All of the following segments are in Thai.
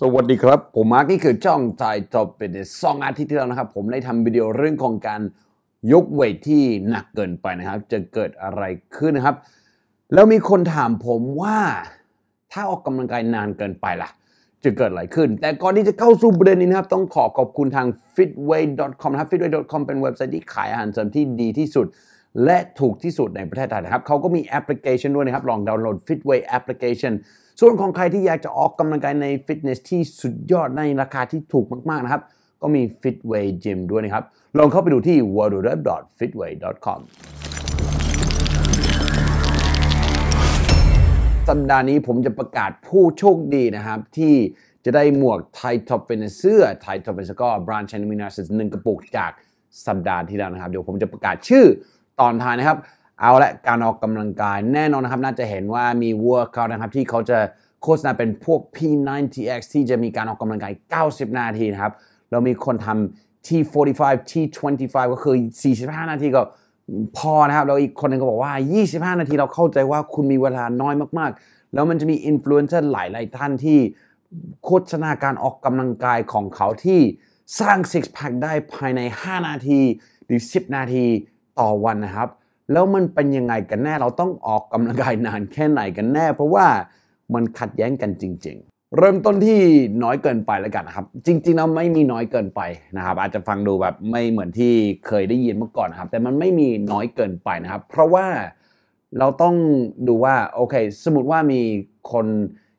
สวัสดีครับผมมาร์กที่คือ ช่องจ่ายจบเป็นสองอาทิตย์ที่แล้วนะครับ ผมได้ทำวิดีโอเรื่องของการยกเวทที่หนักเกินไปนะครับ จะเกิดอะไรขึ้นนะครับ แล้วมีคนถามผมว่าถ้าออกกำลังกายนานเกินไปล่ะ จะเกิดอะไรขึ้น แต่ก่อนที่จะเข้าสู่ประเด็นนี้นะครับ ต้องขอขอบคุณทาง fitway.com นะครับ fitway.com เป็นเว็บไซต์ที่ขายอาหารเสริมที่ดีที่สุด และถูกที่สุดในประเทศไทยนะครับเขาก็มีแอปพลิเคชันด้วยนะครับ ลองดาวน์โหลด fitway application ส่วนของใครที่อยากจะออกกำลังกายในฟิตเนสที่สุดยอดในราคาที่ถูกมาก ๆนะครับ ก็มี Fitway Gym ด้วยนะครับ ลองเข้าไปดูที่ www.fitway.com สัปดาห์นี้ผมจะประกาศผู้โชคดีนะครับ ที่จะได้หมวกไทท็อปเป็นเสื้อไทท็อปเป็นสกอร์บรานช์ชนมินาสิหนึ่งกระปุกจากสัปดาห์ที่แล้วนะครับ เดี๋ยวผมจะประกาศชื่อตอนท้ายนะครับเอาละการออกกำลังกายแน่นอนนะครับน่าจะเห็นว่ามี workout นะครับที่เขาจะโฆษณาเป็นพวก P90X ที่จะมีการออกกำลังกาย 90 นาทีนะครับเรามีคนทำ T45 T25 ก็คือ 45 นาทีก็พอนะครับแล้วอีกคนนึงก็บอกว่า 25 นาทีเราเข้าใจว่าคุณมีเวลาน้อยมาก ๆ แล้วมันจะมีอินฟลูเอนเซอร์หลาย ๆ ท่านที่โฆษณาการออกกำลังกายของเขาที่สร้าง six p พ c ได้ภายใน 5 นาทีหรือ 10 นาทีต่อวันนะครับแล้วมันเป็นยังไงกันแน่ เราต้องออกกำลังกายนานแค่ไหนกันแน่ เพราะว่ามันขัดแย้งกันจริง ๆ เริ่มต้นที่น้อยเกินไปแล้วกันนะครับ จริงๆ แล้วไม่มีน้อยเกินไปนะครับ อาจจะฟังดูแบบไม่เหมือนที่เคยได้ยินมาก่อนนะครับ แต่มันไม่มีน้อยเกินไปนะครับ เพราะว่าเราต้องดูว่า โอเค สมมติว่ามีคน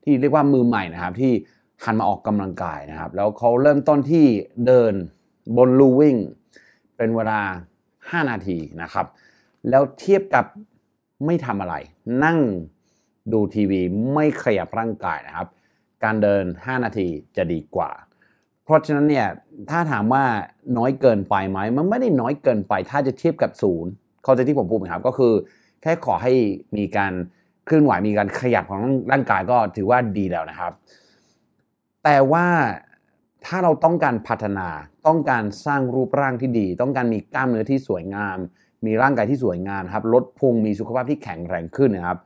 ที่เรียกว่ามือใหม่นะครับ ที่หันมาออกกำลังกายนะครับ แล้วเขาเริ่มต้นที่เดินบนลูวิ่ง เป็นเวลา 5 นาทีนะครับแล้วเทียบกับไม่ทำอะไร นั่งดูทีวีไม่ขยับร่างกายนะครับ การเดิน 5 นาทีจะดีกว่า เพราะฉะนั้นเนี่ยถ้าถามว่าน้อยเกินไปไหม มันไม่ได้น้อยเกินไปถ้าจะเทียบกับศูนย์เข้าใจที่ผมพูดนะครับก็คือ แค่ขอให้มีการเคลื่อนไหวมีการขยับของร่างกายก็ถือว่าดีแล้วนะครับ แต่ว่าถ้าเราต้องการพัฒนาต้องการสร้างรูปร่างที่ดี ต้องการมีกล้ามเนื้อที่สวยงามมีร่างกายที่สวยงามครับ ลดพุงมีสุขภาพที่แข็งแรงขึ้นนะครับ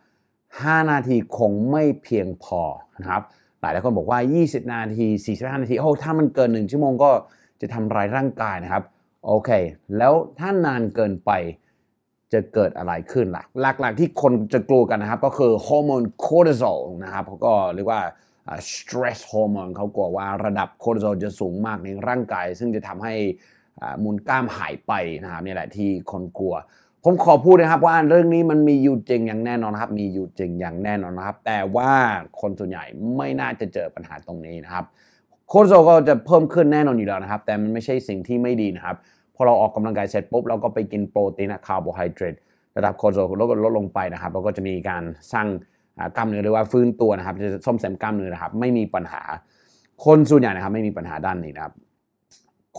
5 นาทีคงไม่เพียงพอนะครับ หลายหลายคนบอกว่า 20 นาที 45 นาที โอ้ ถ้ามันเกิน 1 ชั่วโมงก็จะทำร้ายร่างกายนะครับ โอเค แล้วถ้านานเกินไปจะเกิดอะไรขึ้นล่ะ หลักๆที่คนจะกลัวกันนะครับ ก็คือฮอร์โมนคอร์ติซอลนะครับเขาก็เรียกว่า stress hormone เขากลัวว่าระดับคอร์ติซอลจะสูงมากในร่างกาย ซึ่งจะทำให้มูลกล้ามหายไปนะครับนี่แหละที่คนกลัว ผมขอพูดนะครับ ว่าเรื่องนี้มันมีอยู่จริงอย่างแน่นอนครับมีอยู่จริงอย่างแน่นอนนะครับแต่ว่าคนส่วนใหญ่ไม่น่าจะเจอปัญหาตรงนี้นะครับโคตรโซก็จะเพิ่มขึ้นแน่นอนอยู่แล้วนะครับ แต่มันไม่ใช่สิ่งที่ไม่ดีนะครับพอเราออกกำลังกายเสร็จปุ๊บเราก็ไปกินโปรตีนคาร์โบไฮเดรตระดับโคตรโซลดลดลงไปนะครับเราก็จะมีการสร้างกล้ามเนื้อหรือว่าฟื้นตัวนะครับ จะซ่อมแซมกล้ามเนื้อนะครับ ไม่มีปัญหาคนส่วนใหญ่นะครับ ไม่มีปัญหาด้านนี้นะครับ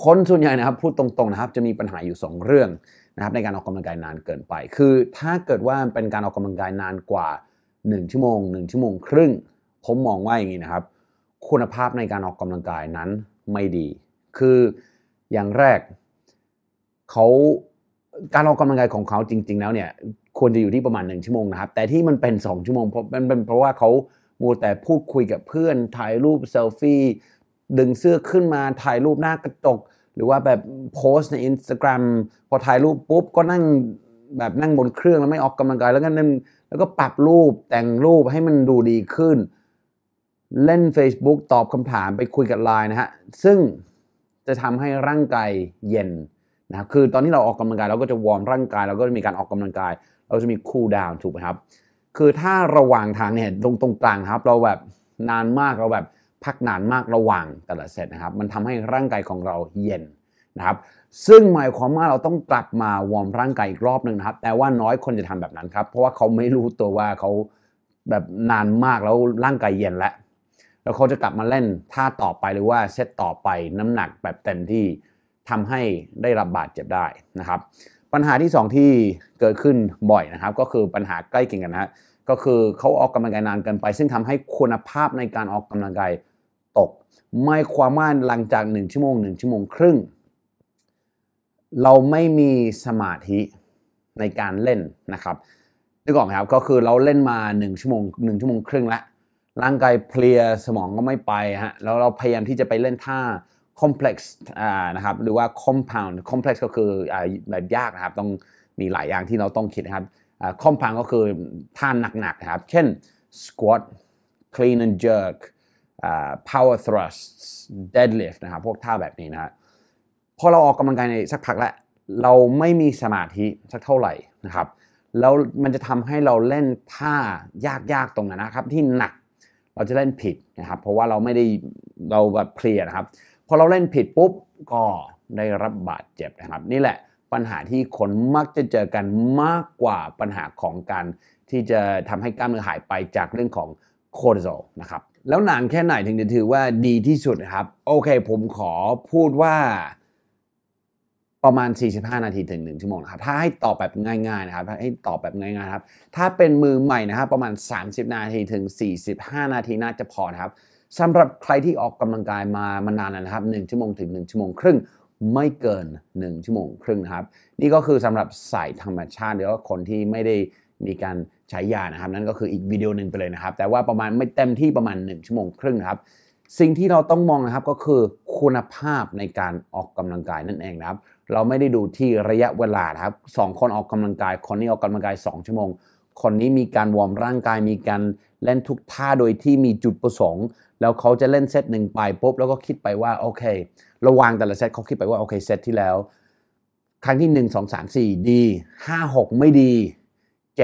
คนส่วนใหญ่นะครับพูดตรงๆนะครับจะมีปัญหาอยู่ 2 เรื่องนะครับในการออกกำลังกายนานเกินไป คือถ้าเกิดว่าเป็นการออกกำลังกายนานกว่า1ชั่วโมง1ชั่วโมงครึ่งผมมองว่าอย่างนี้นะครับ คุณภาพในการออกกำลังกายนั้นไม่ดี คืออย่างแรกเขาการออกกำลังกายของเขาจริง ๆ แล้วเนี่ยควรจะอยู่ที่ประมาณ1ชั่วโมงนะครับแต่ที่มันเป็น2ชั่วโมงเพราะมันเป็นเพราะว่าเขามัวแต่พูดคุยกับเพื่อนถ่ายรูปเซลฟี่ดึงเสื้อขึ้นมาถ่ายรูปหน้ากระจกหรือว่าแบบโพสในอินสตาแกรมพอถ่ายรูปปุ๊บ ก็นั่งแบบนั่งบนเครื่องแล้วไม่ออกกำลังกาย แล้วก็นั่นแล้วก็ปรับรูปแต่งรูปให้มันดูดีขึ้น เล่น Facebook ตอบคำถามไปคุยกับไลน์นะฮะซึ่งจะทำให้ร่างกายเย็นนะครับคือตอนที่เราออกกำลังกายเราก็จะวอร์มร่างกาย เราก็จะมีการออกกำลังกาย เราจะมีคูลดาวน์ถูกไหมครับคือถ้าระหว่างทางเนี่ยตรงตรงกลางครับเราแบบนานมากเราแบบพักนานมากระหว่างแต่ละเซตนะครับมันทำให้ร่างกายของเราเย็นนะครับซึ่งหมายความว่าเราต้องกลับมาวอร์มร่างกายอีกรอบหนึ่งนะครับ แต่ว่าน้อยคนจะทำแบบนั้นครับ เพราะว่าเขาไม่รู้ตัวว่าเขาแบบนานมากแล้วร่างกายเย็นแล้วแล้วเขาจะกลับมาเล่นท่าต่อไปหรือว่าเซตต่อไปน้ำหนักแบบเต็มที่ทำให้ได้รับบาดเจ็บได้นะครับ ปัญหาที่ 2 ที่เกิดขึ้นบ่อยนะครับ ก็คือปัญหาใกล้เคียงกันนะฮะก็คือเขาออกกำลังกายนานเกินไป ซึ่งทำให้คุณภาพในการออกกำลังกายตกไม่ความั่นหลังจากหนึ่งชั่วโมงหนึ่งชั่วโมงครึ่ง เราไม่มีสมาธิในการเล่นนะครับนึกออกไหมครับก็คือเราเล่นมาหนึ่งชั่วโมงหนึ่งชั่วโมงครึ่งแล้วร่างกายเพลียสมองก็ไม่ไปฮะแล้วเราพยายามที่จะไปเล่นท่าคอมเพล็กซ์นะครับหรือว่ามเพล o u n ์คอมเพล็ก็คืออแบบยากนะครับต้องมีหลายอย่างที่เราต้องคิดนะครับคอม p o u n ์ก็คือท่าหนักๆนะครับเช่นควอตคลีนและเจิร์ก power thrusts deadlift นะครับพวกท่าแบบนี้นะฮะพอเราออกกำลังกายในสักพักแล้ว เราไม่มีสมาธิสักเท่าไหร่นะครับ แล้วมันจะทำให้เราเล่นท่า ยากๆ ตรงนั้นนะครับที่หนัก เราจะเล่นผิดนะครับ เพราะว่าเราไม่ได้เราแบบเพลียนะครับ พอเราเล่นผิดปุ๊บก็ได้รับบาดเจ็บนะครับ นี่แหละปัญหาที่คนมักจะเจอกันมากกว่าปัญหาของการที่จะทำให้กล้ามเนื้อหายไปจากเรื่องของโคอร์ติซอลนะครับแล้วนานแค่ไหนถึงจะถือว่าดีที่สุดครับโอเค ผมขอพูดว่าประมาณ 45 นาทีถึง 1ชั่วโมงนะครับถ้าให้ตอบแบบง่ายๆนะครับให้ตอบแบบง่ายๆครับถ้าเป็นมือใหม่นะครับประมาณ 30 นาทีถึง 45 นาทีน่าจะพอนะครับสำหรับใครที่ออกกำลังกายมามานานแล้วนะครับ1ชั่วโมงถึง 1ชั่วโมงครึ่งไม่เกิน 1 ชั่วโมง ครึ่งนะครับ นี่ก็คือสำหรับสายธรรมชาติ หรือว่าคนที่ไม่ได้มีการฉายานะครับนั่นก็คืออีกวิดีโอหนึ่งไปเลยนะครับแต่ว่าประมาณไม่เต็มที่ประมาณ 1 ชั่วโมงครึ่งนะครับสิ่งที่เราต้องมองนะครับก็คือคุณภาพในการออกกำลังกายนั่นเองนะครับเราไม่ได้ดูที่ระยะเวลาครับสองคนออกกำลังกาย คนนี้ออกกำลังกาย 2 ชั่วโมง คนนี้มีการวอร์มร่างกายมีการเล่นทุกท่าโดยที่มีจุดประสงค์ แล้วเขาจะเล่นเซตหนึ่งไปปุ๊บแล้วก็คิดไปว่าโอเค ระวางแต่ละเซตเขาคิดไปว่าโอเคเซตที่แล้ว ครั้งที่ 1 2 3 4ดี5 6 ไม่ดี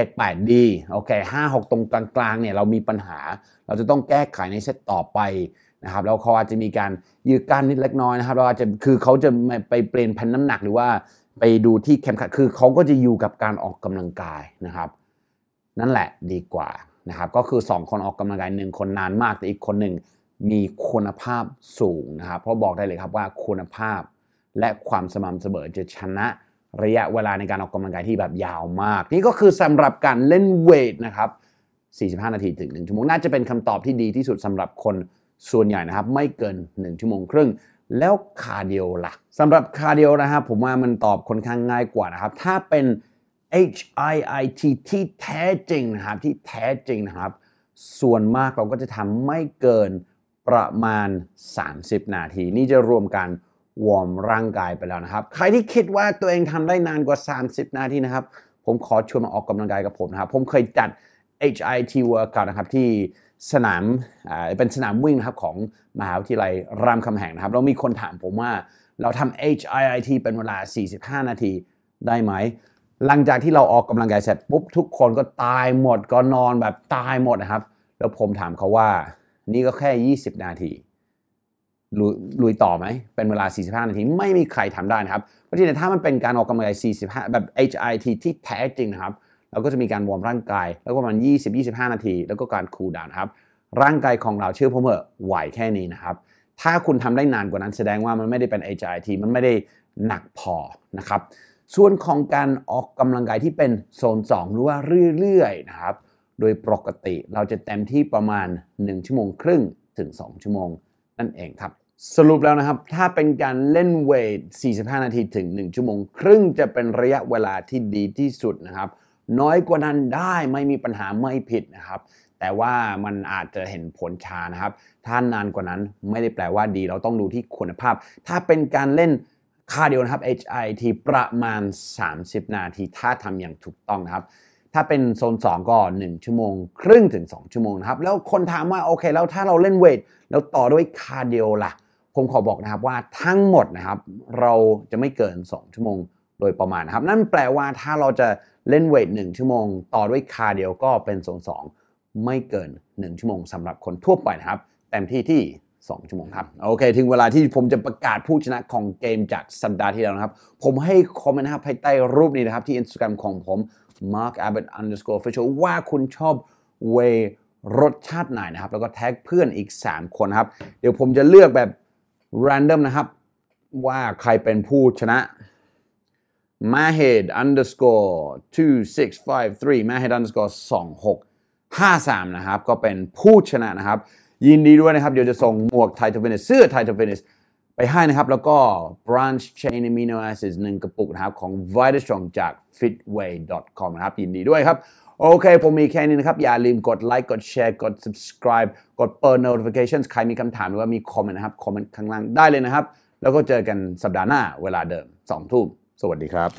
7 8ีโอเค5 6 ตรงกลางๆเนี่ยเรามีปัญหาเราจะต้องแก้ไขในเซตต่อไปนะครับแล้วเขาอาจจะมีการยืดก้านนิดเล็กน้อยนะครับเราอาจจะคือเขาจะไปเปลี่ยนแผ่นน้ำหนักหรือว่าไปดูที่แคมขัดคือเขาก็จะอยู่กับการออกกำลังกายนะครับนั่นแหละดีกว่านะครับก็คือ 2 คนออกกำลังกายหนึ่งคนนานมากแต่อีกคนหนึ่งมีคุณภาพสูงนะครับเพราะบอกได้เลยครับว่าคุณภาพและความสม่ำเสมอจะชนะระยะเวลาในการออกกำลังกายที่แบบยาวมาก นี่ก็คือสำหรับการเล่นเวทนะครับ 45 นาทีถึง 1ชั่วโมงน่าจะเป็นคำตอบที่ดีที่สุดสำหรับคนส่วนใหญ่นะครับ ไม่เกิน 1ชั่วโมงครึ่ง แล้วคาร์ดิโอล่ะสำหรับคาร์ดิโอนะครับผมว่ามันตอบค่อนข้างง่ายกว่านะครับ ถ้าเป็น HIIT ที่แท้จริงนะครับที่แท้จริงนะครับ ส่วนมากเราก็จะทำไม่เกินประมาณ 30 นาที นี่จะรวมกันวอร์มร่างกายไปแล้วนะครับ ใครที่คิดว่าตัวเองทำได้นานกว่า 30 นาทีนะครับ ผมขอชวนมาออกกำลังกายกับผมนะครับ ผมเคยจัด HIT workout นะครับที่สนามเป็นสนามวิ่งนะครับของมหาวิทยาลัยรามคำแหงนะครับแล้วมีคนถามผมว่าเราทำ HIIT เป็นเวลา 45 นาทีได้ไหม หลังจากที่เราออกกำลังกายเสร็จปุ๊บทุกคนก็ตายหมดก็นอนแบบตายหมดนะครับ แล้วผมถามเขาว่า นี่ก็แค่ 20 นาทีลุยต่อไหม เป็นเวลา 45 นาที ไม่มีใครทำได้นะครับเพราะฉะนั้นถ้ามันเป็นการออกกำลังกาย45 แบบ HIT ที่แท้จริงนะครับ เราก็จะมีการวอร์มร่างกาย แล้วก็ประมาณ20-25 นาที แล้วก็การคูลดาวน์ครับ ร่างกายของเราเชื่อผมเถอะไหวแค่นี้นะครับ ถ้าคุณทำได้นานกว่านั้นแสดงว่ามันไม่ได้เป็น HIT มันไม่ได้หนักพอนะครับ ส่วนของการออกกำลังกายที่เป็นโซน2หรือว่าเรื่อยๆนะครับ โดยปกติเราจะเต็มที่ประมาณ 1 ชั่วโมงครึ่งถึง 2 ชั่วโมงนั่นเองครับสรุปแล้วนะครับถ้าเป็นการเล่นเวท45นาทีถึง 1 ชั่วโมงครึ่งจะเป็นระยะเวลาที่ดีที่สุดนะครับ น้อยกว่านั้นได้ไม่มีปัญหาไม่ผิดนะครับ แต่ว่ามันอาจจะเห็นผลช้านะครับถ้านานกว่านั้นไม่ได้แปลว่าดีเราต้องดูที่คุณภาพ ถ้าเป็นการเล่นคาร์ดิโอนะครับ HIT ประมาณ 30 นาที ถ้าทำอย่างถูกต้องนะครับถ้าเป็นโซน2 ก็ 1ชั่วโมงครึ่งถึง 2 ชั่วโมงนะครับแล้วคนถามว่าโอเค แล้วถ้าเราเล่นเวทแล้วต่อด้วยคาร์ดิโอล่ะ ผมขอบอกนะครับว่าทั้งหมดนะครับ เราจะไม่เกิน 2 ชั่วโมงโดยประมาณนะครับ นั่นแปลว่าถ้าเราจะเล่นเวท1ชั่วโมง ต่อด้วยคาร์ดิโอก็เป็นโซน2 ไม่เกิน 1 ชั่วโมงสำหรับคนทั่วไปนะครับเต็มที่ที่ 2 ชั่วโมงครับโอเค ถึงเวลาที่ผมจะประกาศผู้ชนะของเกมจากสัปดาห์ที่แล้วนะครับ ผมให้คอมเมนต์นะครับภายใต้รูปนี้นะครับ ที่ Instagram ของผม Mark Abbott underscore official ว่าคุณชอบเวรสชาติไหนนะครับแล้วก็แท็กเพื่อนอีก 3 คนครับเดี๋ยวผมจะเลือกแบบ random นะครับว่าใครเป็นผู้ชนะ Mahed underscore 2653 Mahed underscore 2653นะครับก็เป็นผู้ชนะนะครับยินดีด้วยนะครับ เดี๋ยวจะส่งหมวกไททอฟินิสเสื้อไททอฟินิสไปให้นะครับ แล้วก็ branch chain amino acids หนึ่งกระปุกนะครับของ VitaStrong จาก fitway.com นะครับ ยินดีด้วยครับ โอเคผมมีแค่นี้นะครับ อย่าลืมกดไลค์กดแชร์กด subscribe กดเปิด notifications ใครมีคำถามหรือว่ามีคอมเมนต์นะครับ คอมเมนต์ข้างล่างได้เลยนะครับ แล้วก็เจอกันสัปดาห์หน้าเวลาเดิม2ทุ่มสวัสดีครับ